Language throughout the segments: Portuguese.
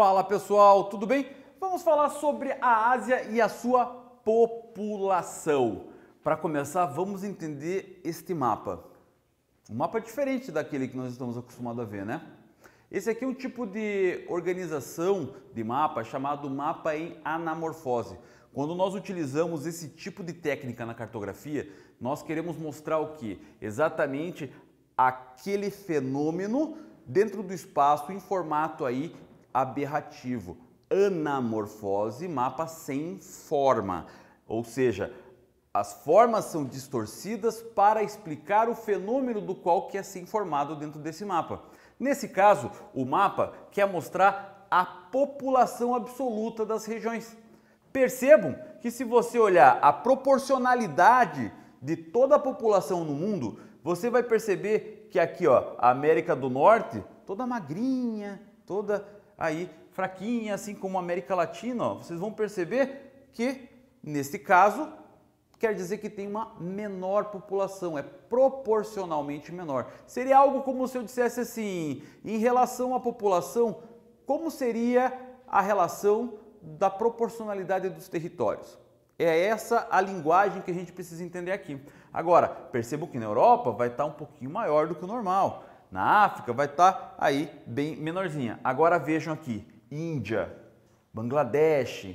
Fala pessoal, tudo bem? Vamos falar sobre a Ásia e a sua população. Para começar, vamos entender este mapa. Um mapa diferente daquele que nós estamos acostumados a ver, né? Esse aqui é um tipo de organização de mapa chamado mapa em anamorfose. Quando nós utilizamos esse tipo de técnica na cartografia, nós queremos mostrar o que? Exatamente aquele fenômeno dentro do espaço em formato aí aberrativo. Anamorfose, mapa sem forma, ou seja, as formas são distorcidas para explicar o fenômeno do qual é ser informado dentro desse mapa. Nesse caso, o mapa quer mostrar a população absoluta das regiões. Percebam que se você olhar a proporcionalidade de toda a população no mundo, você vai perceber que aqui, ó, a América do Norte, toda magrinha, toda aí fraquinha, assim como a América Latina, ó, vocês vão perceber que, neste caso, quer dizer que tem uma menor população, é proporcionalmente menor. Seria algo como se eu dissesse assim, em relação à população, como seria a relação da proporcionalidade dos territórios? É essa a linguagem que a gente precisa entender aqui. Agora, percebo que na Europa vai estar um pouquinho maior do que o normal. Na África vai estar tá aí bem menorzinha. Agora vejam aqui, Índia, Bangladesh,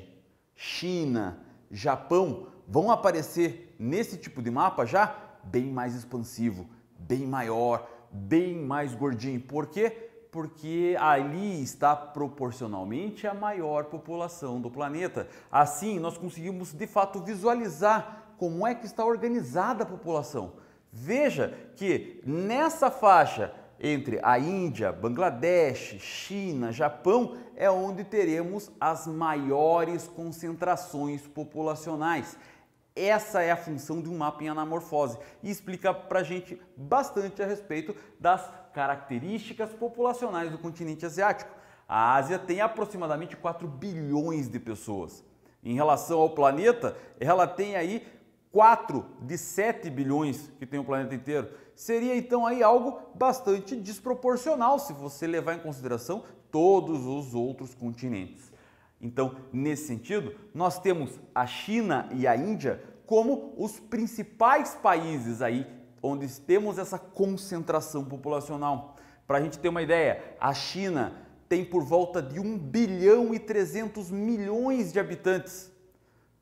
China, Japão vão aparecer nesse tipo de mapa já bem mais expansivo, bem maior, bem mais gordinho. Por quê? Porque ali está proporcionalmente a maior população do planeta. Assim, nós conseguimos de fato visualizar como é que está organizada a população. Veja que nessa faixa entre a Índia, Bangladesh, China, Japão, é onde teremos as maiores concentrações populacionais. Essa é a função de um mapa em anamorfose e explica para a gente bastante a respeito das características populacionais do continente asiático. A Ásia tem aproximadamente 4 bilhões de pessoas. Em relação ao planeta, ela tem aí 4 de 7 bilhões que tem o planeta inteiro. Seria então aí algo bastante desproporcional se você levar em consideração todos os outros continentes. Então, nesse sentido, nós temos a China e a Índia como os principais países aí onde temos essa concentração populacional. Para a gente ter uma ideia, a China tem por volta de 1 bilhão e 300 milhões de habitantes.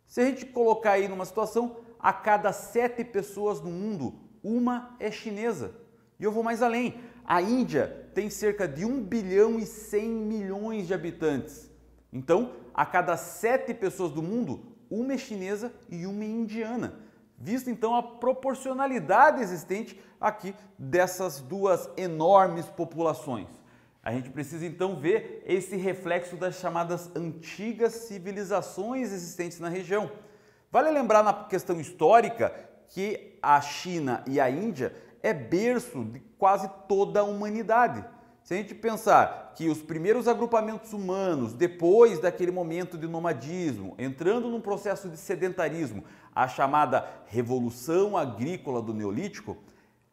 Se a gente colocar aí numa situação, a cada sete pessoas no mundo, uma é chinesa. E eu vou mais além: a Índia tem cerca de 1 bilhão e 100 milhões de habitantes. Então, a cada sete pessoas do mundo, uma é chinesa e uma é indiana. Visto então a proporcionalidade existente aqui dessas duas enormes populações. A gente precisa então ver esse reflexo das chamadas antigas civilizações existentes na região. Vale lembrar na questão histórica que a China e a Índia é berço de quase toda a humanidade. Se a gente pensar que os primeiros agrupamentos humanos, depois daquele momento de nomadismo, entrando num processo de sedentarismo, a chamada Revolução Agrícola do Neolítico,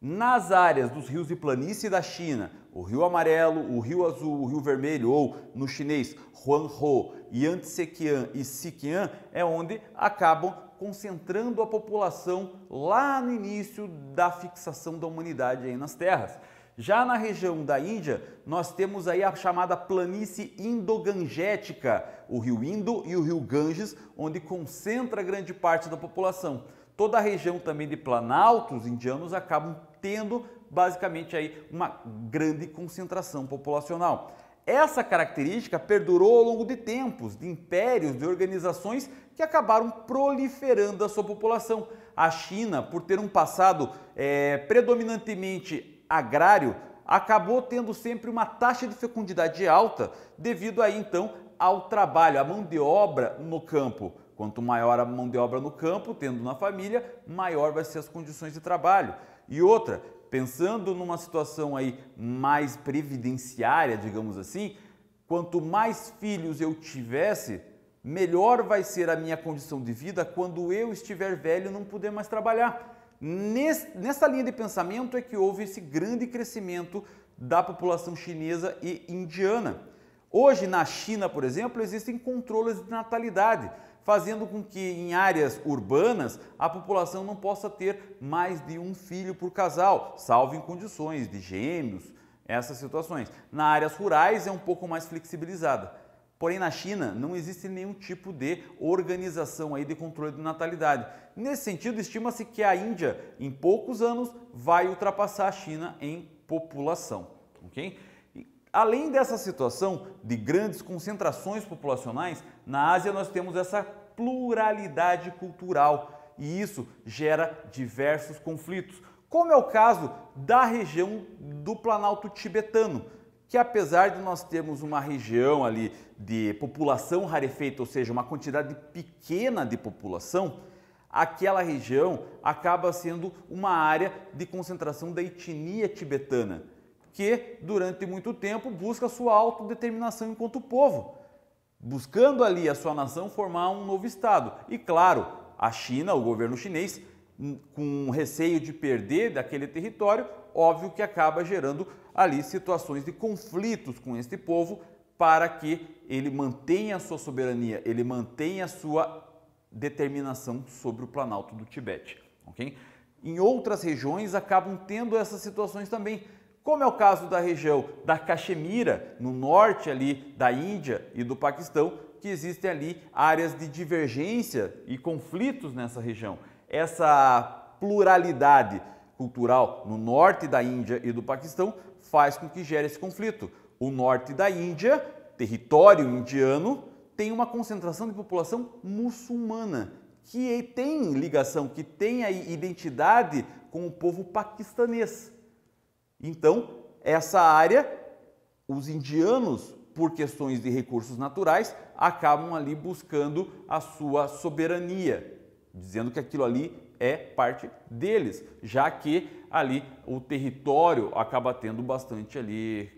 nas áreas dos rios de planície da China, o Rio Amarelo, o Rio Azul, o Rio Vermelho ou, no chinês, Huanghe, Yangtzekiang e Sikian, é onde acabam concentrando a população lá no início da fixação da humanidade aí nas terras. Já na região da Índia, nós temos aí a chamada planície indogangética, o rio Indo e o rio Ganges, onde concentra grande parte da população. Toda a região também de planaltos indianos acabam tendo basicamente aí uma grande concentração populacional. Essa característica perdurou ao longo de tempos, de impérios, de organizações que acabaram proliferando a sua população. A China, por ter um passado é, predominantemente agrário, acabou tendo sempre uma taxa de fecundidade alta devido aí então ao trabalho, à mão de obra no campo. Quanto maior a mão de obra no campo, tendo na família, maior vai ser as condições de trabalho. E outra, pensando numa situação aí mais previdenciária, digamos assim, quanto mais filhos eu tivesse, melhor vai ser a minha condição de vida quando eu estiver velho e não puder mais trabalhar. nessa linha de pensamento é que houve esse grande crescimento da população chinesa e indiana. Hoje, na China, por exemplo, existem controles de natalidade fazendo com que em áreas urbanas a população não possa ter mais de um filho por casal, salvo em condições de gêmeos, essas situações. Na áreas rurais é um pouco mais flexibilizada. Porém, na China não existe nenhum tipo de organização aí de controle de natalidade. Nesse sentido, estima-se que a Índia, em poucos anos, vai ultrapassar a China em população. ok? Além dessa situação de grandes concentrações populacionais, na Ásia nós temos essa pluralidade cultural e isso gera diversos conflitos, como é o caso da região do Planalto Tibetano, que apesar de nós termos uma região ali de população rarefeita, ou seja, uma quantidade pequena de população, aquela região acaba sendo uma área de concentração da etnia tibetana que, durante muito tempo, busca sua autodeterminação enquanto povo, buscando ali a sua nação formar um novo Estado. E, claro, a China, o governo chinês, hum, com receio de perder daquele território, óbvio que acaba gerando ali situações de conflitos com este povo para que ele mantenha a sua soberania, ele mantenha a sua determinação sobre o Planalto do Tibete. Okay? Em outras regiões acabam tendo essas situações também como é o caso da região da Caxemira, no norte ali da Índia e do Paquistão, que existem ali áreas de divergência e conflitos nessa região. Essa pluralidade cultural no norte da Índia e do Paquistão faz com que gere esse conflito. O norte da Índia, território indiano, tem uma concentração de população muçulmana que tem ligação, que tem a identidade com o povo paquistanês. Então, essa área, os indianos, por questões de recursos naturais, acabam ali buscando a sua soberania, dizendo que aquilo ali é parte deles, já que ali o território acaba tendo bastante ali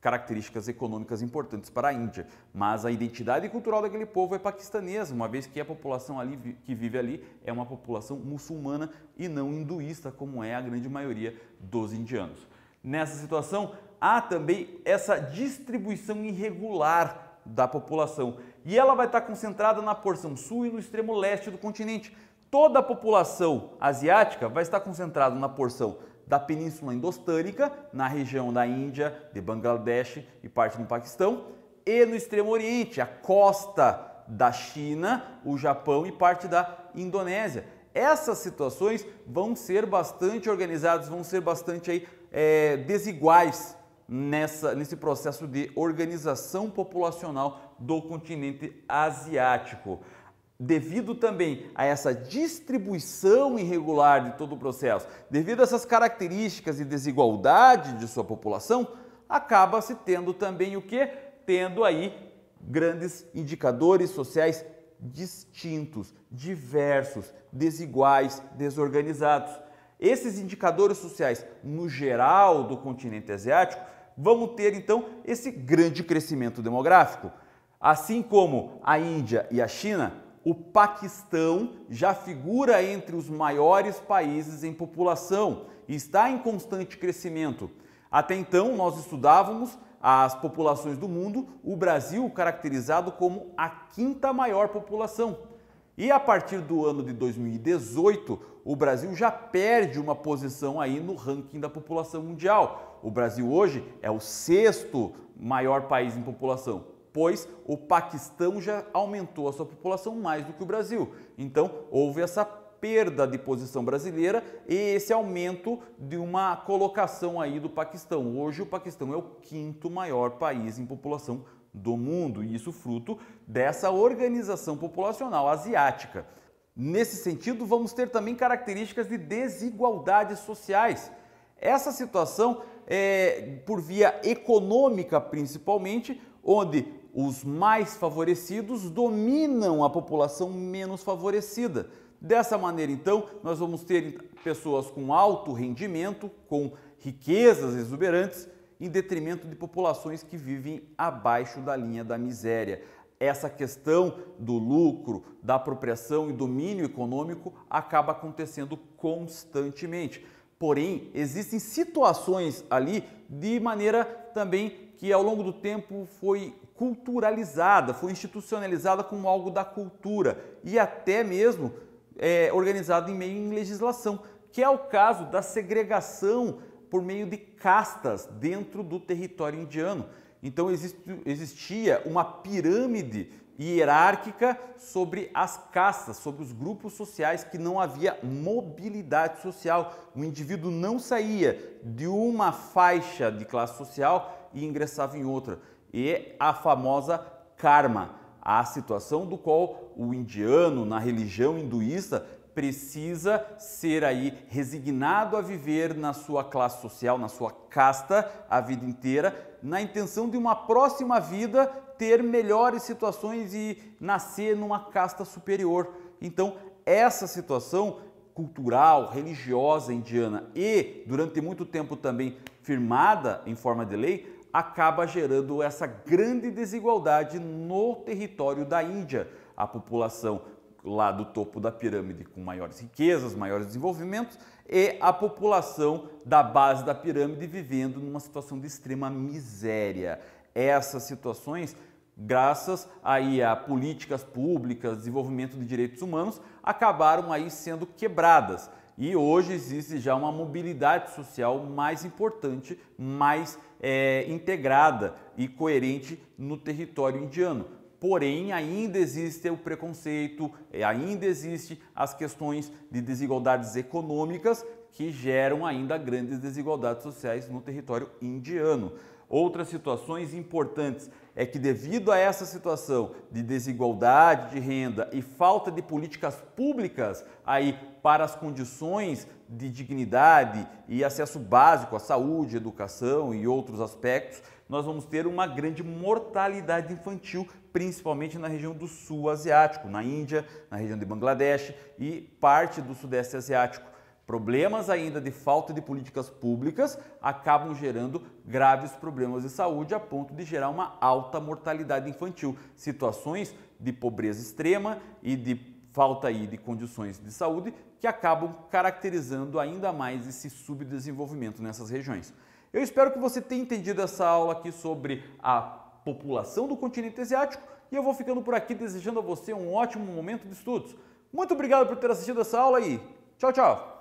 características econômicas importantes para a Índia, mas a identidade cultural daquele povo é paquistanesa, uma vez que a população ali que vive ali é uma população muçulmana e não hinduísta, como é a grande maioria dos indianos. Nessa situação, há também essa distribuição irregular da população e ela vai estar concentrada na porção sul e no extremo leste do continente. Toda a população asiática vai estar concentrada na porção da Península Indostânica, na região da Índia, de Bangladesh e parte do Paquistão, e no Extremo Oriente, a costa da China, o Japão e parte da Indonésia essas situações vão ser bastante organizadas, vão ser bastante aí, é, desiguais nessa, nesse processo de organização populacional do continente asiático. Devido também a essa distribuição irregular de todo o processo, devido a essas características e desigualdade de sua população, acaba se tendo também o que? Tendo aí grandes indicadores sociais distintos, diversos, desiguais, desorganizados. Esses indicadores sociais, no geral do continente asiático, vão ter então esse grande crescimento demográfico. Assim como a Índia e a China, o Paquistão já figura entre os maiores países em população e está em constante crescimento. Até então, nós estudávamos as populações do mundo, o Brasil caracterizado como a quinta maior população. E a partir do ano de 2018, o Brasil já perde uma posição aí no ranking da população mundial. O Brasil hoje é o sexto maior país em população, pois o Paquistão já aumentou a sua população mais do que o Brasil. Então, houve essa perda de posição brasileira e esse aumento de uma colocação aí do Paquistão. Hoje o Paquistão é o quinto maior país em população do mundo e isso fruto dessa organização populacional asiática. Nesse sentido, vamos ter também características de desigualdades sociais. Essa situação é por via econômica principalmente, onde os mais favorecidos dominam a população menos favorecida. Dessa maneira, então, nós vamos ter pessoas com alto rendimento, com riquezas exuberantes, em detrimento de populações que vivem abaixo da linha da miséria. Essa questão do lucro, da apropriação e domínio econômico acaba acontecendo constantemente. Porém, existem situações ali de maneira também que ao longo do tempo foi culturalizada, foi institucionalizada como algo da cultura e até mesmo é, organizado em meio em legislação, que é o caso da segregação por meio de castas dentro do território indiano. Então existia uma pirâmide hierárquica sobre as castas, sobre os grupos sociais que não havia mobilidade social. O indivíduo não saía de uma faixa de classe social e ingressava em outra. E é a famosa karma à situação do qual o indiano, na religião hinduísta, precisa ser aí resignado a viver na sua classe social, na sua casta a vida inteira, na intenção de uma próxima vida ter melhores situações e nascer numa casta superior. Então, essa situação cultural, religiosa indiana e durante muito tempo também firmada em forma de lei, acaba gerando essa grande desigualdade no território da Índia. A população lá do topo da pirâmide com maiores riquezas, maiores desenvolvimentos e a população da base da pirâmide vivendo numa situação de extrema miséria. Essas situações, graças aí a políticas públicas, desenvolvimento de direitos humanos, acabaram aí sendo quebradas. E hoje existe já uma mobilidade social mais importante, mais é, integrada e coerente no território indiano. Porém, ainda existe o preconceito, é, ainda existe as questões de desigualdades econômicas que geram ainda grandes desigualdades sociais no território indiano. Outras situações importantes é que, devido a essa situação de desigualdade de renda e falta de políticas públicas aí para as condições de dignidade e acesso básico à saúde, educação e outros aspectos, nós vamos ter uma grande mortalidade infantil, principalmente na região do sul asiático, na Índia, na região de Bangladesh e parte do sudeste asiático. Problemas ainda de falta de políticas públicas acabam gerando graves problemas de saúde a ponto de gerar uma alta mortalidade infantil, situações de pobreza extrema e de falta aí de condições de saúde que acabam caracterizando ainda mais esse subdesenvolvimento nessas regiões. Eu espero que você tenha entendido essa aula aqui sobre a população do continente asiático e eu vou ficando por aqui desejando a você um ótimo momento de estudos. Muito obrigado por ter assistido essa aula e tchau, tchau!